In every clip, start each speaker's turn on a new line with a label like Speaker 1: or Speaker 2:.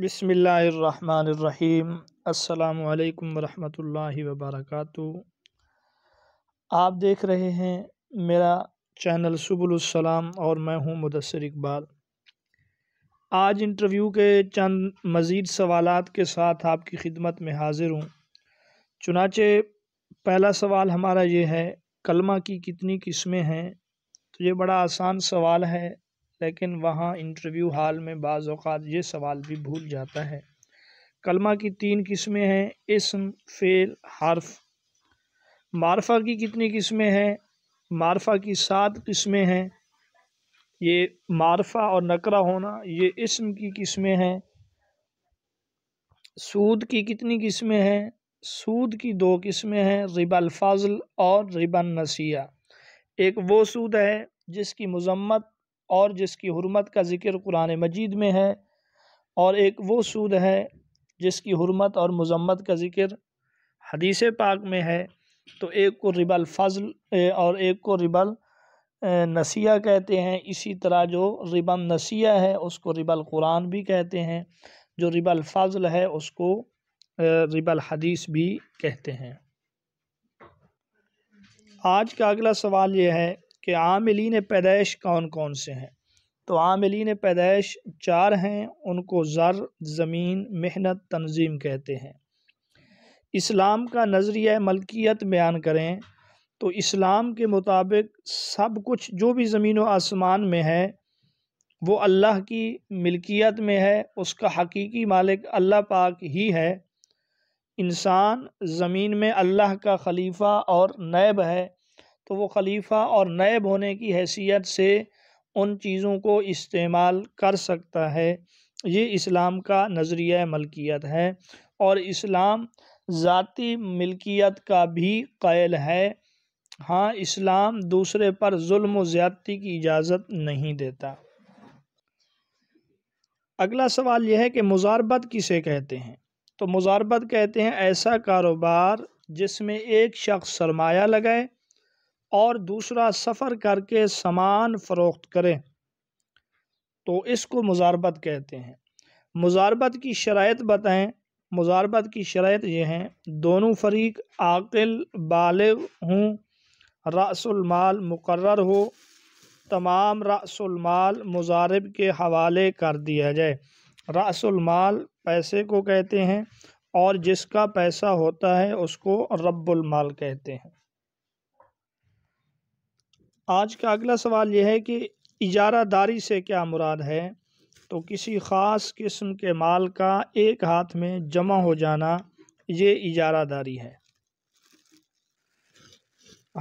Speaker 1: बिसमीम् अल्लाम वरहमतुल्लाहि वबरकू आप देख रहे हैं मेरा चैनल सुबुलसलाम और मैं हूं मुदसर इकबाल आज इंटरव्यू के चंद मज़ीद सवाल के साथ आपकी खिदमत में हाज़िर हूं चुनाचे पहला सवाल हमारा ये है कलमा की कितनी किस्में हैं तो ये बड़ा आसान सवाल है लेकिन वहाँ इंटरव्यू हाल में बाज़ात ये सवाल भी भूल जाता है कलमा की तीन किस्में हैं इसम फेल हर्फ मारफा की कितनी किस्में हैं मारफा की सात किस्में हैं ये मारफा और नकरा होना ये इसम की किस्में हैं सूद की कितनी किस्में हैं सूद की दो किस्में हैं रिबल अलफाज़ल और रिबन नसिया एक वो सूद है जिसकी मजम्मत और जिसकी हरमत का ज़िक्र कुरान मजीद में है और एक वो सूद है जिसकी हरमत और मजम्मत का ज़िक्र हदीस पाक में है तो एक को रिबल फ़ज़ल और एक को रिबल नसिया कहते हैं इसी तरह जो रिबम नसिया है उसको रिबल कुरान भी कहते हैं जो रिबल फ़ज़ल है उसको रिबल हदीस भी कहते हैं आज का अगला सवाल यह है कि आमिलीन पैदाइश कौन कौन से हैं तो आमिलीन पैदाइश चार हैं उनको ज़र ज़मीन मेहनत तंजीम कहते हैं इस्लाम का नज़रिया मलकियत बयान करें तो इस्लाम के मुताबिक सब कुछ जो भी ज़मीन व आसमान में है वो अल्लाह की मिल्कियत में है उसका हकीकी मालिक अल्लाह पाक ही है इंसान ज़मीन में अल्लाह का खलीफा और नैब है तो वो खलीफा और नैब होने की हैसियत से उन चीज़ों को इस्तेमाल कर सकता है ये इस्लाम का नज़रिया मलकियत है और इस्लाम ज़ाती मिल्कियत का भी कैल है हाँ इस्लाम दूसरे पर जुल्म ज़्यादती की इजाज़त नहीं देता अगला सवाल यह है कि मुजारबत किसे कहते हैं तो मुजारबत कहते हैं ऐसा कारोबार जिसमें एक शख्स सरमाया लगाए और दूसरा सफ़र करके सामान फ़रोख्त करें तो इसको मुजारबत कहते हैं मुजारबत की शरात बताएं मुजारबत की शरात यह हैं दोनों फरीक आकिल बालग हों रसुलमाल मुकर हो तमाम रसुलमाल मुजारब के हवाले कर दिया जाए रसुलमाल पैसे को कहते हैं और जिसका पैसा होता है उसको रब्बुलमाल कहते हैं आज का अगला सवाल यह है कि इजारादारी से क्या मुराद है तो किसी ख़ास किस्म के माल का एक हाथ में जमा हो जाना ये इजारादारी है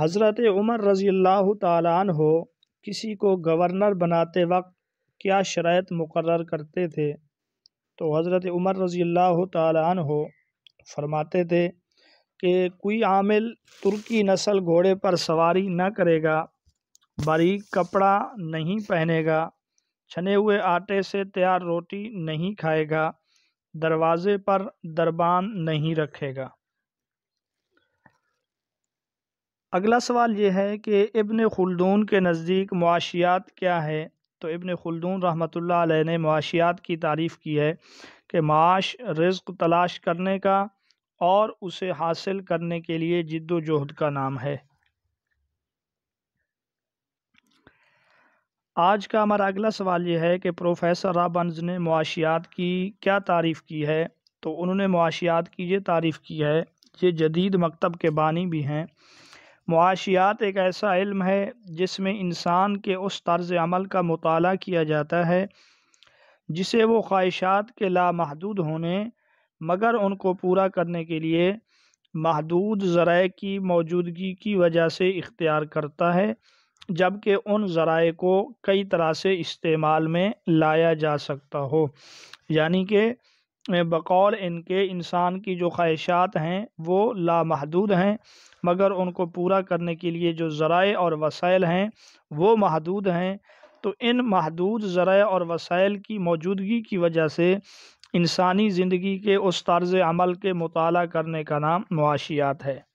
Speaker 1: हज़रत उमर रज़ी अल्लाह तालान हो किसी को गवर्नर बनाते वक्त क्या शरात मुकर करते थे तो हज़रत उमर रज़ी अल्लाह तालान हो फरमाते थे कि कोई आमिल तुर्की नस्ल घोड़े पर सवारी न करेगा बारीक कपड़ा नहीं पहनेगा छने हुए आटे से तैयार रोटी नहीं खाएगा दरवाजे पर दरबान नहीं रखेगा अगला सवाल ये है कि इब्न खुलदून के नज़दीक मुआशियात क्या है तो इब्न खुलदून रहमतुल्लाह अलैह ने मुआशियात की तारीफ़ की है कि माश रिज्क तलाश करने का और उसे हासिल करने के लिए जद्दोजहद का नाम है आज का हमारा अगला सवाल ये है कि प्रोफेसर राबंज ने मुआशियात की क्या तारीफ़ की है तो उन्होंने मुआशियात की ये तारीफ़ की है ये जदीद मकतब के बानी भी हैं मुआशियात एक ऐसा इल्म है जिसमें इंसान के उस तर्ज अमल का मताल किया जाता है जिसे वो ख्वाहिशात के लामहदूद होने मगर उनको पूरा करने के लिए महदूद ज़रा की मौजूदगी की वजह से इख्तियार करता है जबकि उन ज़राए को कई तरह से इस्तेमाल में लाया जा सकता हो यानी कि बकौल इनके इंसान की जो ख्वाहिशात हैं वो लामहदूद हैं मगर उनको पूरा करने के लिए जो ज़राए और वसाइल हैं वो महदूद हैं तो इन महदूद ज़राए और वसाइल की मौजूदगी की वजह से इंसानी ज़िंदगी के उस तर्ज अमल के मताल करने का नाम मुआशियात है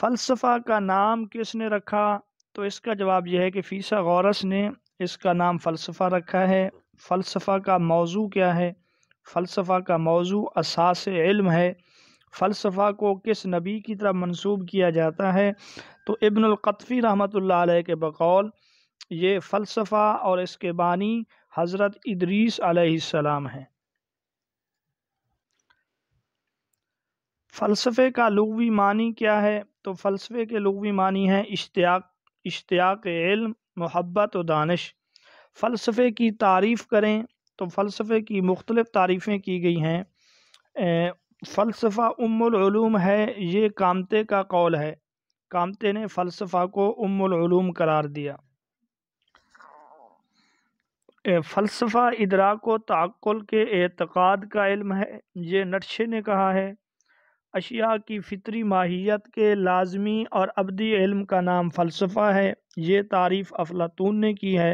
Speaker 1: फ़लसफ़ा का नाम किसने रखा तो इसका जवाब यह है कि फ़ीसा गौरस ने इसका नाम फ़लसफ़ा रखा है फ़लसफ़ा का मौजू क्या है फ़लसफ़ा का मौजू असास इल्म है फ़लसफ़ा को किस नबी की तरफ मंसूब किया जाता है तो इब्नकतफ़ी रहमत ला के बकौल ये फ़लसफ़ा और इसके बानी हज़रत इदरीस है फ़लसफ़े का लगवी मानी क्या है तो फ़लसफ़े के लगवी मानी हैं इश्तियाक इश्तियाक इल्म मोहब्बत और दानश फ़लसफ़े की तारीफ़ करें तो फ़लसफ़े की मुख्तलिफ़ तारीफ़ें की गई हैं फ़लसफ़ा उम्म है ये कामते का कौल है कामते ने फ़लसफ़ा को उम्म करार दिया फ़लसफ़ा इदराक व तक्ल के एतक़ाद का इल्म है ये नटशे ने कहा है अशिया की फ़ितरी माहियत के लाजमी और अबदी इल्म का नाम फ़लसफ़ा है ये तारीफ़ अफलातून ने की है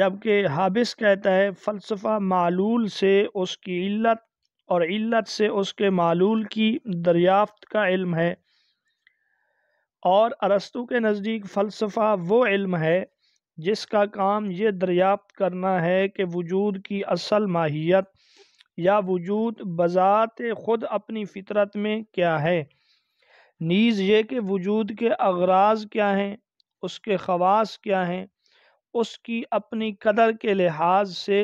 Speaker 1: जबकि हाबिस कहता है फ़लसफ़ा मालूल से उसकी इल्लत और इल्लत से उसके मालूल की दरियाफ्त का इल्म है और अरस्तु के नज़दीक फ़लसफ़ा वो इल्म है जिसका काम ये दरियाफ्त करना है कि वजूद की असल माहियत या वजूद बज़ात ख़ुद अपनी फितरत में क्या है नीज़ ये कि वजूद के अगराज क्या हैं उसके खवास क्या हैं उसकी अपनी कदर के लिहाज से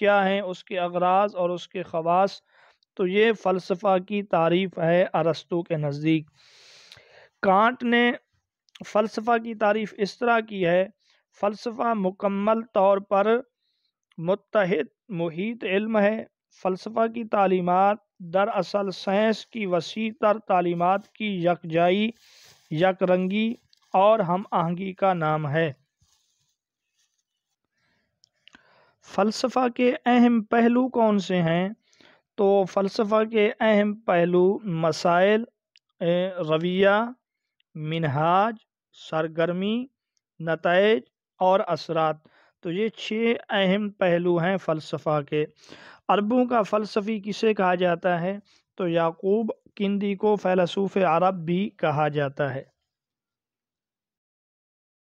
Speaker 1: क्या हैं उसके अगराज और उसके खवास तो ये फ़लसफ़ा की तारीफ़ है अरस्तु के नज़दीक कांट ने फ़लसफ़ा की तारीफ़ इस तरह की है फ़लसफ़ा मुकम्मल तौर पर मुतहद मुहित इल्म है फ़लसफ़ा की तालीमत दरअसल साइंस की वसी तर तालीमत की यकजाई यकरंगी और हम आहंगी का नाम है फ़लसफ़ा के अहम पहलू कौन से हैं तो फ़लसफ़ा के अहम पहलू मसाइल रवैया मिनहाज सरगर्मी नतज और असरात तो ये छः अहम पहलू हैं फ़लसफ़ा के अरबों का फ़लसफ़ी किसे कहा जाता है तो याकूब किंदी को फ़ैलसूफ़ अरब भी कहा जाता है